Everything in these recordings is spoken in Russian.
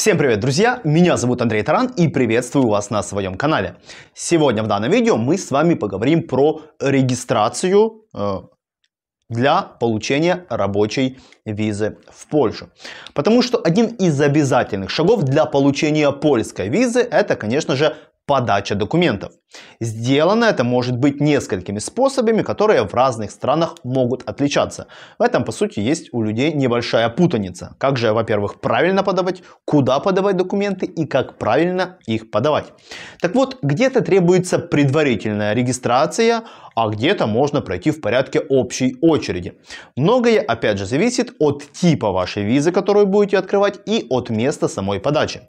Всем привет, друзья! Меня зовут Андрей Таран и приветствую вас на своем канале. Сегодня в данном видео мы с вами поговорим про регистрацию э, для получения рабочей визы в Польшу. Потому что один из обязательных шагов для получения польской визы это, конечно же, подача документов. Сделано это может быть несколькими способами, которые в разных странах могут отличаться. В этом, по сути, есть у людей небольшая путаница. Как же, во-первых, правильно подавать, куда подавать документы и как правильно их подавать. Так вот, где-то требуется предварительная регистрация, а где-то можно пройти в порядке общей очереди. Многое, опять же, зависит от типа вашей визы, которую будете открывать, и от места самой подачи.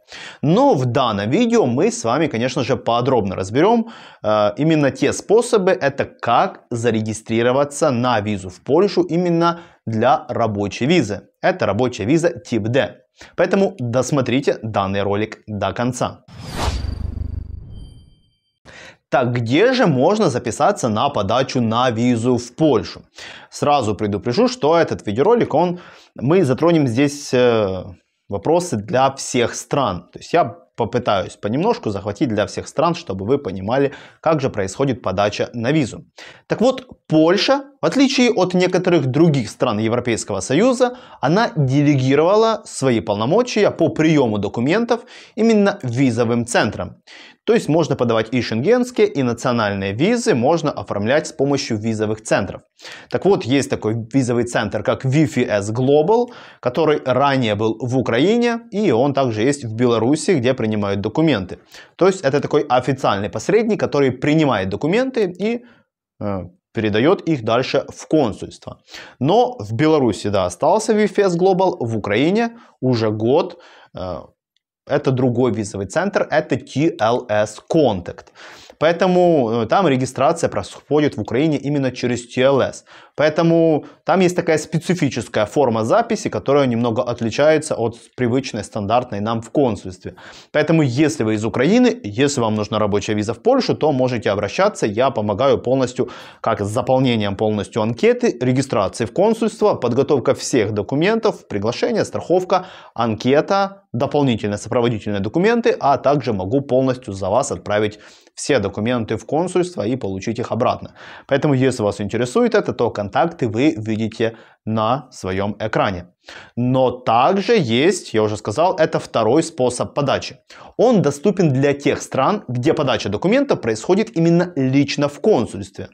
Но в данном видео мы с вами, конечно же, подробно разберем, Э, именно те способы, это как зарегистрироваться на визу в Польшу именно для рабочей визы. Это рабочая виза тип D. Поэтому досмотрите данный ролик до конца. Так где же можно записаться на подачу на визу в Польшу? Сразу предупрежу, что этот видеоролик, он, мы затронем здесь э, вопросы для всех стран. То есть я попытаюсь понемножку захватить для всех стран, чтобы вы понимали, как же происходит подача на визу. Так вот, Польша, в отличие от некоторых других стран Европейского Союза, она делегировала свои полномочия по приему документов именно визовым центрам. То есть можно подавать и шенгенские, и национальные визы можно оформлять с помощью визовых центров. Так вот, есть такой визовый центр, как VFS Global, который ранее был в Украине, и он также есть в Беларуси, где принимают документы. То есть это такой официальный посредник, который принимает документы и э, передает их дальше в консульство. Но в Беларуси, да, остался VFS Global, в Украине уже год э, это другой визовый центр, это TLS Contact. Поэтому э, там регистрация происходит в Украине именно через TLS. Поэтому там есть такая специфическая форма записи, которая немного отличается от привычной, стандартной нам в консульстве. Поэтому если вы из Украины, если вам нужна рабочая виза в Польшу, то можете обращаться. Я помогаю полностью, как с заполнением полностью анкеты, регистрации в консульство, подготовка всех документов, приглашение, страховка, анкета, дополнительные сопроводительные документы, а также могу полностью за вас отправить все документы в консульство и получить их обратно. Поэтому, если вас интересует это, то контакты вы видите на своем экране. Но также есть, я уже сказал, это второй способ подачи. Он доступен для тех стран, где подача документов происходит именно лично в консульстве.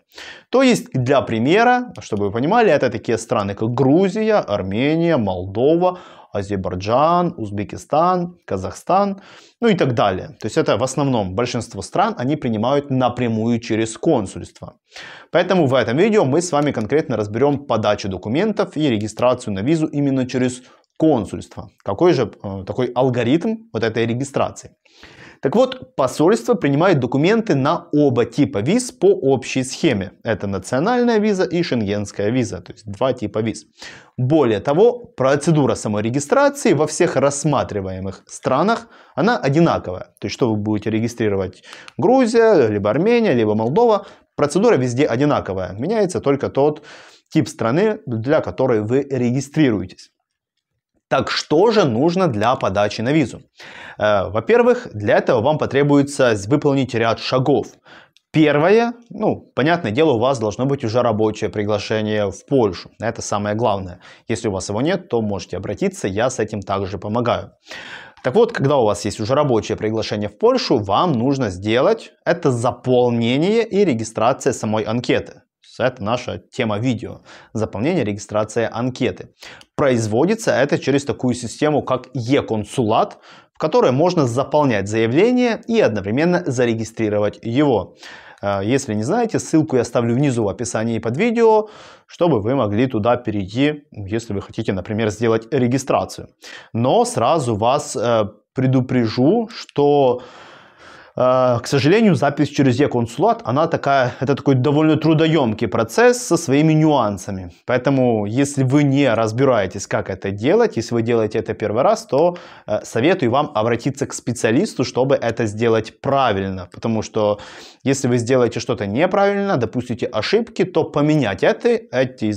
То есть, для примера, чтобы вы понимали, это такие страны, как Грузия, Армения, Молдова, Азербайджан, Узбекистан, Казахстан, ну и так далее. То есть это в основном большинство стран, они принимают напрямую через консульство. Поэтому в этом видео мы с вами конкретно разберем подачу документов и регистрацию на визу именно через консульство. Какой же э, такой алгоритм вот этой регистрации? Так вот, посольство принимает документы на оба типа виз по общей схеме. Это национальная виза и шенгенская виза, то есть два типа виз. Более того, процедура саморегистрации во всех рассматриваемых странах, она одинаковая. То есть, что вы будете регистрировать Грузия, либо Армения, либо Молдова, процедура везде одинаковая. Меняется только тот тип страны, для которой вы регистрируетесь. Так что же нужно для подачи на визу? Э, во-первых, для этого вам потребуется выполнить ряд шагов. Первое, ну, понятное дело, у вас должно быть уже рабочее приглашение в Польшу. Это самое главное. Если у вас его нет, то можете обратиться, я с этим также помогаю. Так вот, когда у вас есть уже рабочее приглашение в Польшу, вам нужно сделать это заполнение и регистрация самой анкеты. Это наша тема видео. Заполнение регистрация анкеты. Производится это через такую систему, как e-консулат, в которой можно заполнять заявление и одновременно зарегистрировать его. Э, если не знаете, ссылку я оставлю внизу в описании под видео, чтобы вы могли туда перейти, если вы хотите, например, сделать регистрацию. Но сразу вас э, предупрежу, что Э, к сожалению, запись через e-консулат, она такая, это такой довольно трудоемкий процесс со своими нюансами. Поэтому, если вы не разбираетесь, как это делать, если вы делаете это первый раз, то э, советую вам обратиться к специалисту, чтобы это сделать правильно. Потому что, если вы сделаете что-то неправильно, допустите ошибки, то поменять это, эти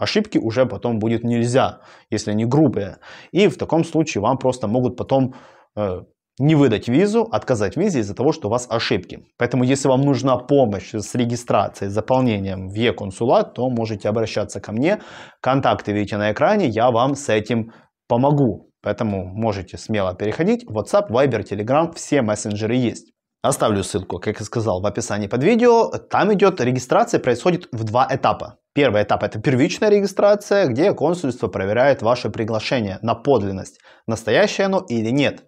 ошибки уже потом будет нельзя, если они грубые. И в таком случае вам просто могут потом э, не выдать визу, отказать визе из-за того, что у вас ошибки. Поэтому, если вам нужна помощь с регистрацией, с заполнением в e-консулат, то можете обращаться ко мне. Контакты видите на экране, я вам с этим помогу. Поэтому можете смело переходить. WhatsApp, Viber, Telegram, все мессенджеры есть. Оставлю ссылку, как я сказал, в описании под видео. Там идет регистрация, происходит в два этапа. Первый этап это первичная регистрация, где консульство проверяет ваше приглашение на подлинность, настоящее оно или нет.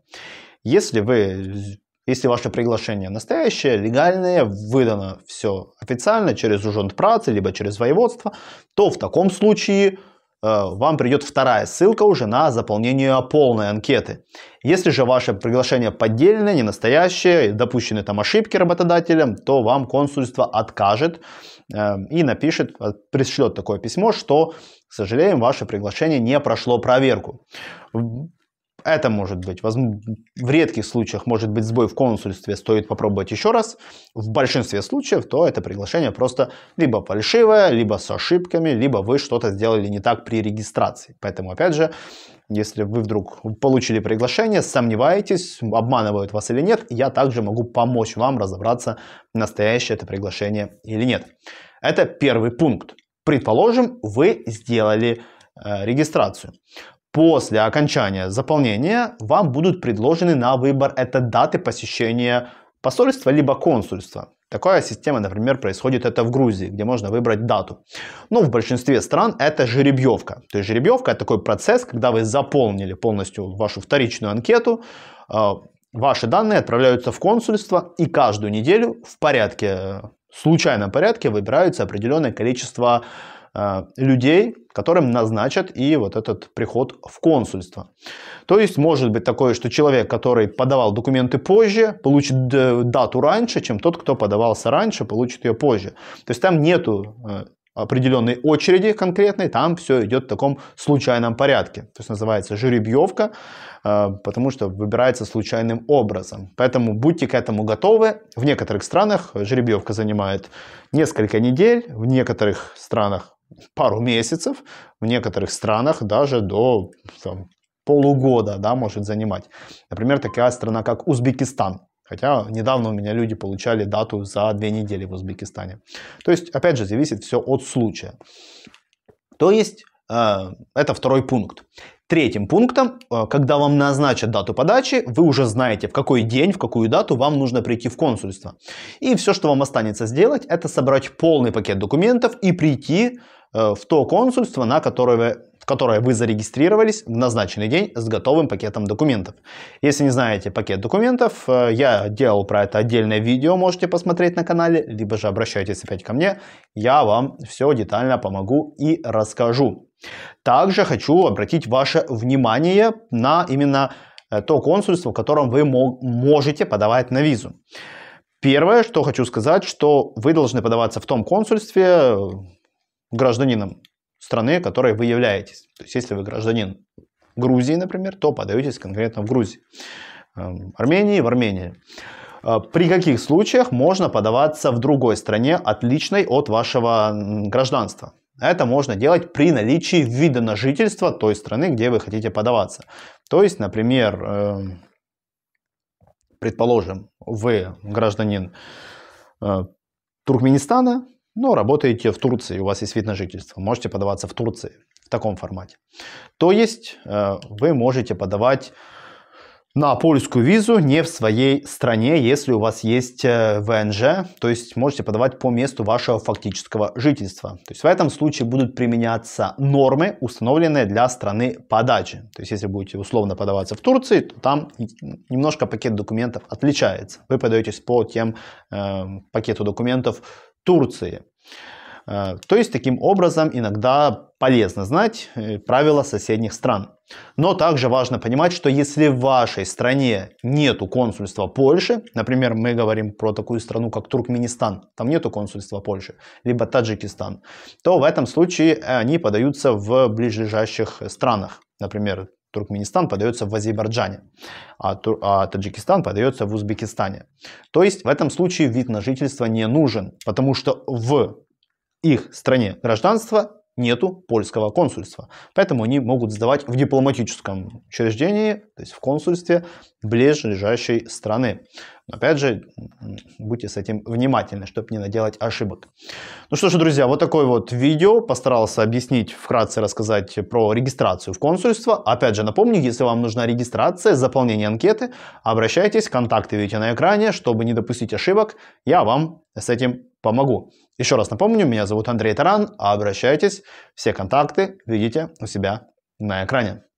Если вы если ваше приглашение настоящее, легальное, выдано все официально через ужон працы, либо через воеводство, то в таком случае э, вам придет вторая ссылка уже на заполнение полной анкеты. Если же ваше приглашение поддельное, не настоящее, допущены там ошибки работодателем, то вам консульство откажет э, и напишет, э, пришлет такое письмо, что, к сожалению, ваше приглашение не прошло проверку. Это может быть. В редких случаях может быть сбой в консульстве, стоит попробовать еще раз. В большинстве случаев то это приглашение просто либо фальшивое, либо с ошибками, либо вы что-то сделали не так при регистрации. Поэтому, опять же, если вы вдруг получили приглашение, сомневаетесь, обманывают вас или нет, я также могу помочь вам разобраться, настоящее это приглашение или нет. Это первый пункт. Предположим, вы сделали э, регистрацию. После окончания заполнения вам будут предложены на выбор это даты посещения посольства либо консульства. Такая система, например, происходит это в Грузии, где можно выбрать дату. Но ну, в большинстве стран это жеребьевка. То есть жеребьевка это такой процесс, когда вы заполнили полностью вашу вторичную анкету, э, ваши данные отправляются в консульство и каждую неделю в порядке, в э, случайном порядке выбираются определенное количество Э, людей, которым назначат и вот этот приход в консульство. То есть может быть такое, что человек, который подавал документы позже, получит э, дату раньше, чем тот, кто подавался раньше, получит ее позже. То есть там нету э, определенной очереди конкретной, там все идет в таком случайном порядке. То есть называется жеребьевка, потому что выбирается случайным образом. Поэтому будьте к этому готовы. В некоторых странах жеребьевка занимает несколько недель, в некоторых странах пару месяцев, в некоторых странах даже до там, полугода да, может занимать. Например, такая страна, как Узбекистан. Хотя недавно у меня люди получали дату за две недели в Узбекистане. То есть, опять же, зависит все от случая. То есть, э, это второй пункт. Третьим пунктом, э, когда вам назначат дату подачи, вы уже знаете, в какой день, в какую дату вам нужно прийти в консульство. И все, что вам останется сделать, это собрать полный пакет документов и прийти Э, в то консульство, на которое, в которое вы зарегистрировались в назначенный день с готовым пакетом документов. Если не знаете пакет документов, э, я делал про это отдельное видео, можете посмотреть на канале, либо же обращайтесь опять ко мне, я вам все детально помогу и расскажу. Также хочу обратить ваше внимание на именно э, то консульство, в котором вы можете подавать на визу. Первое, что хочу сказать, что вы должны подаваться в том консульстве, гражданином страны, которой вы являетесь. То есть, если вы гражданин Грузии, например, то подаетесь конкретно в Грузии. Эм, Армении в Армении. Э, при каких случаях можно подаваться в другой стране, отличной от вашего гражданства? Это можно делать при наличии вида на жительство той страны, где вы хотите подаваться. То есть, например, эм, предположим, вы гражданин э, Туркменистана, но работаете в Турции, у вас есть вид на жительство, можете подаваться в Турции в таком формате. То есть э, вы можете подавать на польскую визу не в своей стране, если у вас есть э, ВНЖ, то есть можете подавать по месту вашего фактического жительства. То есть в этом случае будут применяться нормы, установленные для страны подачи. То есть если будете условно подаваться в Турции, то там немножко пакет документов отличается. Вы подаетесь по тем э, пакету документов Турции. Э, то есть таким образом иногда полезно знать э, правила соседних стран. Но также важно понимать, что если в вашей стране нету консульства Польши, например, мы говорим про такую страну, как Туркменистан, там нету консульства Польши, либо Таджикистан, то в этом случае они подаются в ближайших странах, например, Туркменистан подается в Азербайджане, а, Тур, а Таджикистан подается в Узбекистане. То есть в этом случае вид на жительство не нужен, потому что в их стране гражданства нету польского консульства. Поэтому они могут сдавать в дипломатическом учреждении, то есть в консульстве ближайшей страны. Опять же, будьте с этим внимательны, чтобы не наделать ошибок. Ну что ж, друзья, вот такое вот видео. Постарался объяснить, вкратце рассказать про регистрацию в консульство. Опять же, напомню, если вам нужна регистрация, заполнение анкеты, обращайтесь, контакты видите на экране, чтобы не допустить ошибок, я вам с этим помогу. Еще раз напомню, меня зовут Андрей Таран, обращайтесь, все контакты видите у себя на экране.